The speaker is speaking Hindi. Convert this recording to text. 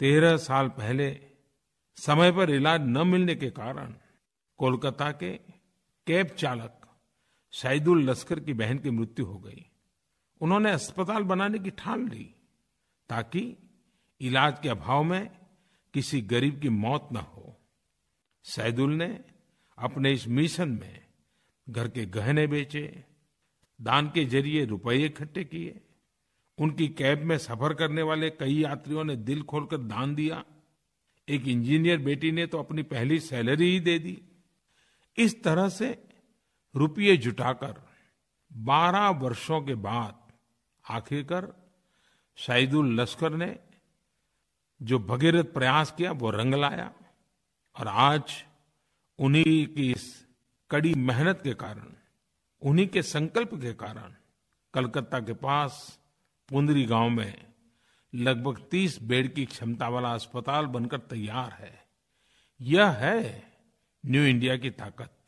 तेरह साल पहले समय पर इलाज न मिलने के कारण कोलकाता के कैब चालक शाहिदुल लश्कर की बहन की मृत्यु हो गई उन्होंने अस्पताल बनाने की ठान ली ताकि इलाज के अभाव में किसी गरीब की मौत न हो सैदुल ने अपने इस मिशन में घर के गहने बेचे दान के जरिए रुपये इकट्ठे किए उनकी कैब में सफर करने वाले कई यात्रियों ने दिल खोलकर दान दिया एक इंजीनियर बेटी ने तो अपनी पहली सैलरी ही दे दी इस तरह से रुपये जुटाकर 12 वर्षों के बाद आखिरकार शाहिदुल लश्कर ने जो भगीरथ प्रयास किया वो रंग लाया और आज उन्हीं की इस कड़ी मेहनत के कारण उन्हीं के संकल्प के कारण कलकत्ता के पास पुंदरी गांव में लगभग 30 बेड की क्षमता वाला अस्पताल बनकर तैयार है यह है न्यू इंडिया की ताकत